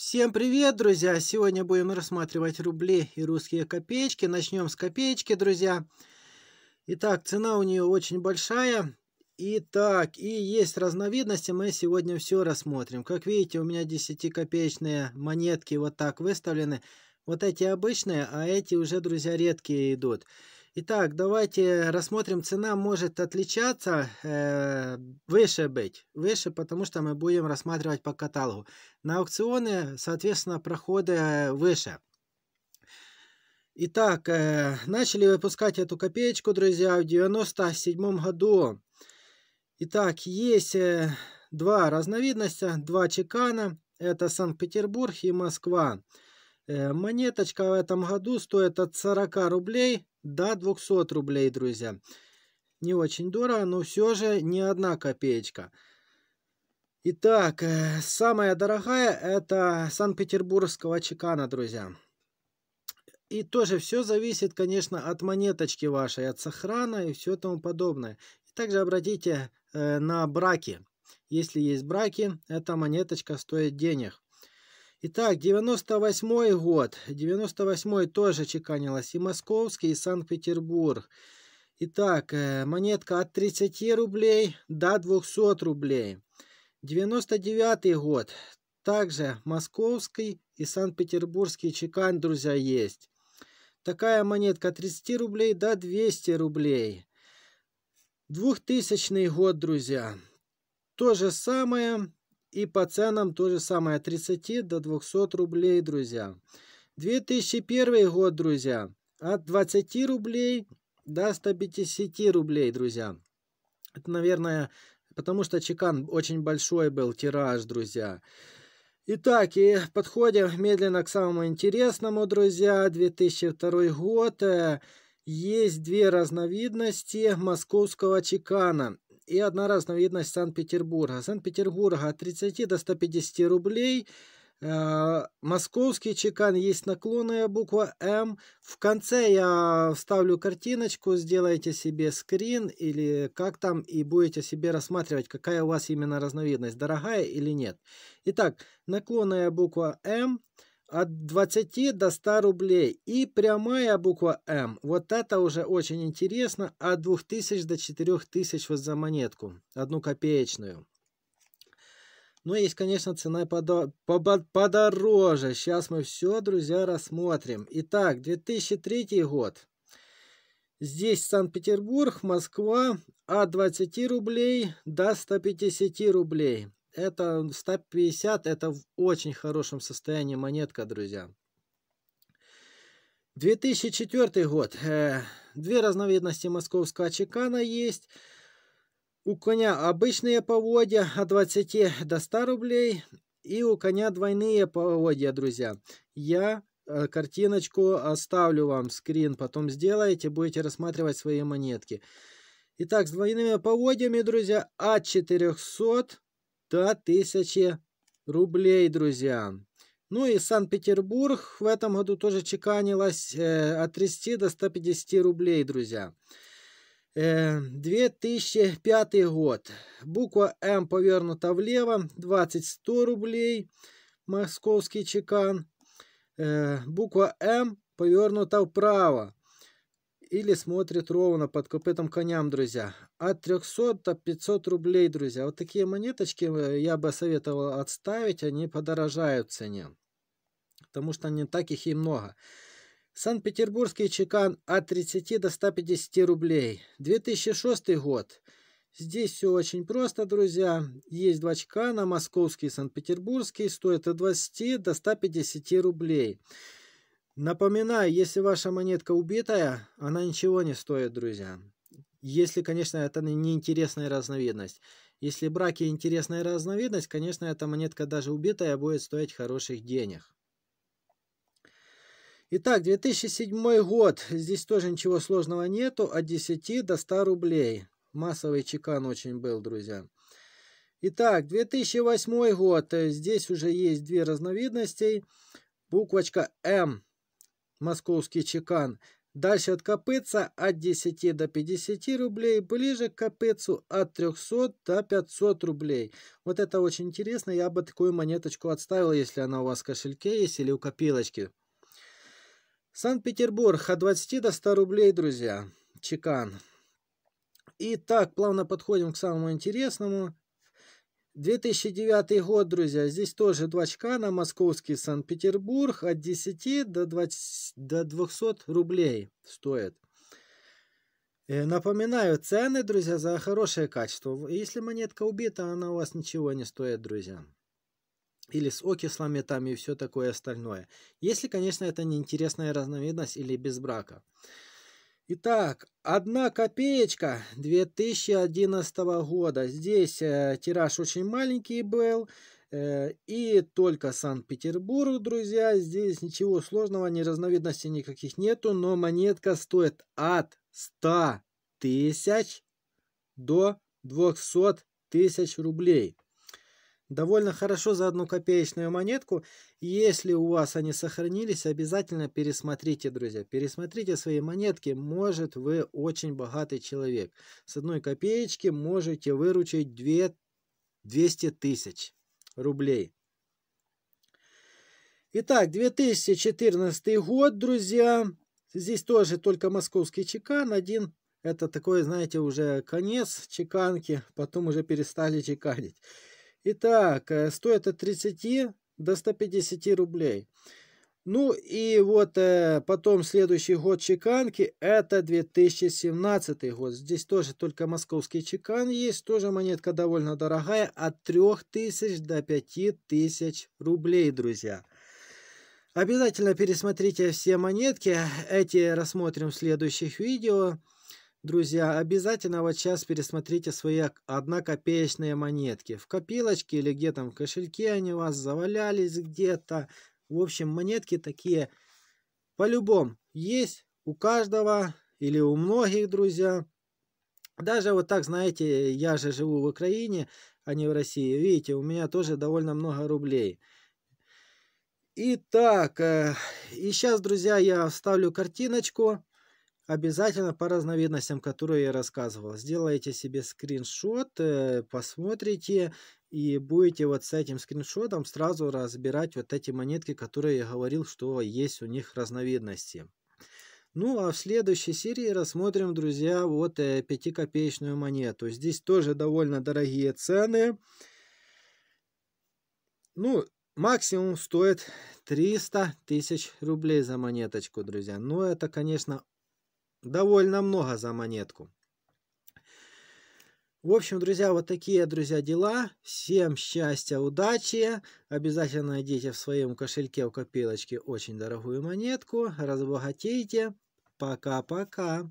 Всем привет, друзья! Сегодня будем рассматривать рубли и русские копеечки. Начнем с копеечки, друзья. Итак, цена у нее очень большая. Итак, и есть разновидности, мы сегодня все рассмотрим. Как видите, у меня 10-копеечные монетки вот так выставлены. Вот эти обычные, а эти уже, друзья, редкие идут. Итак, давайте рассмотрим, цена может отличаться, э, выше быть, выше, потому что мы будем рассматривать по каталогу. На аукционы, соответственно, проходы выше. Итак, э, начали выпускать эту копеечку, друзья, в 97 году. Итак, есть э, два разновидности, два чекана. Это Санкт-Петербург и Москва. Э, монеточка в этом году стоит от 40 рублей до 200 рублей, друзья. Не очень дорого, но все же не одна копеечка. Итак, э, самая дорогая это Санкт-Петербургского чекана, друзья. И тоже все зависит, конечно, от монеточки вашей, от сохрана и все тому подобное. И также обратите э, на браки. Если есть браки, эта монеточка стоит денег. Итак, 98 год. 98 тоже чеканилось и Московский, и Санкт-Петербург. Итак, э, монетка от 30 рублей до 200 рублей. 99 год. Также московский и санкт-петербургский чекан, друзья, есть. Такая монетка 30 рублей до 200 рублей. 2000 год, друзья. То же самое. И по ценам то же самое, от 30 до 200 рублей, друзья. 2001 год, друзья, от 20 рублей до 150 рублей, друзья. Это, наверное, потому что чекан очень большой был, тираж, друзья. Итак, и подходим медленно к самому интересному, друзья. 2002 год. Э, есть две разновидности московского чекана и одна разновидность Санкт-Петербурга. Санкт-Петербурга от 30 до 150 рублей. Э, московский чекан есть наклонная буква М. В конце я вставлю картиночку, сделайте себе скрин или как там, и будете себе рассматривать, какая у вас именно разновидность, дорогая или нет. Итак, наклонная буква М от 20 до 100 рублей. И прямая буква М. Вот это уже очень интересно. От 2000 до 4000 вот за монетку. Одну копеечную. Ну, есть, конечно, цена подороже. Сейчас мы все, друзья, рассмотрим. Итак, 2003 год. Здесь Санкт-Петербург, Москва от 20 рублей до 150 рублей это 150, это в очень хорошем состоянии монетка, друзья. 2004 год. Э, две разновидности московского чекана есть. У коня обычные поводья от 20 до 100 рублей. И у коня двойные поводья, друзья. Я э, картиночку оставлю вам, скрин потом сделаете, будете рассматривать свои монетки. Итак, с двойными поводьями, друзья, от 400 1000 рублей, друзья. Ну и Санкт-Петербург в этом году тоже чеканилось э, от 30 до 150 рублей, друзья. 2005 год. Буква М повернута влево. 20-100 рублей. Московский чекан. Э, буква М повернута вправо или смотрит ровно под копытом коням, друзья. От 300 до 500 рублей, друзья. Вот такие монеточки э, я бы советовал отставить, они подорожают в цене. Потому что не так их и много. Санкт-Петербургский чекан от 30 до 150 рублей. 2006 год. Здесь все очень просто, друзья. Есть два чекана, московский и санкт-петербургский. Стоят от 20 до 150 рублей. Напоминаю, если ваша монетка убитая, она ничего не стоит, друзья. Если, конечно, это не интересная разновидность. Если браки интересная разновидность, конечно, эта монетка даже убитая будет стоить хороших денег. Итак, 2007 год. Здесь тоже ничего сложного нету. От 10 до 100 рублей. Массовый чекан очень был, друзья. Итак, 2008 год. Здесь уже есть две разновидности. Буквочка М московский чекан. Дальше от копытца от 10 до 50 рублей, ближе к копытцу от 300 до 500 рублей. Вот это очень интересно, я бы такую монеточку отставил, если она у вас в кошельке есть или у копилочки. Санкт-Петербург от 20 до 100 рублей, друзья. Чекан. Итак, плавно подходим к самому интересному. 2009 год, друзья, здесь тоже два на московский Санкт-Петербург, от 10 до, 20, до 200 рублей стоит. Э, напоминаю, цены, друзья, за хорошее качество. Если монетка убита, она у вас ничего не стоит, друзья. Или с окислами там и все такое остальное. Если, конечно, это не интересная разновидность или без брака. Итак, одна копеечка 2011 года. Здесь э, тираж очень маленький был. Э, и только Санкт-Петербург, друзья. Здесь ничего сложного, ни разновидностей никаких нету. Но монетка стоит от 100 тысяч до 200 тысяч рублей. Довольно хорошо за одну копеечную монетку. Если у вас они сохранились, обязательно пересмотрите, друзья. Пересмотрите свои монетки. Может, вы очень богатый человек. С одной копеечки можете выручить 2, 200 тысяч рублей. Итак, 2014 год, друзья. Здесь тоже только московский чекан. Один это такой, знаете, уже конец чеканки. Потом уже перестали чеканить. Итак, э, стоит от 30 до 150 рублей. Ну и вот э, потом следующий год чеканки, это 2017 год. Здесь тоже только московский чекан есть, тоже монетка довольно дорогая, от 3000 до 5000 рублей, друзья. Обязательно пересмотрите все монетки, эти рассмотрим в следующих видео. Друзья, обязательно вот сейчас пересмотрите свои однокопеечные монетки. В копилочке или где там в кошельке они у вас завалялись где-то. В общем, монетки такие по-любому есть у каждого или у многих, друзья. Даже вот так, знаете, я же живу в Украине, а не в России. Видите, у меня тоже довольно много рублей. Итак, э, и сейчас, друзья, я вставлю картиночку. Обязательно по разновидностям, которые я рассказывал. Сделайте себе скриншот, э, посмотрите и будете вот с этим скриншотом сразу разбирать вот эти монетки, которые я говорил, что есть у них разновидности. Ну а в следующей серии рассмотрим, друзья, вот 5-копеечную э, монету. Здесь тоже довольно дорогие цены. Ну, максимум стоит 300 тысяч рублей за монеточку, друзья. Но это, конечно, довольно много за монетку. В общем, друзья, вот такие, друзья, дела. Всем счастья, удачи. Обязательно найдите в своем кошельке, в копилочке очень дорогую монетку. Разбогатейте. Пока-пока.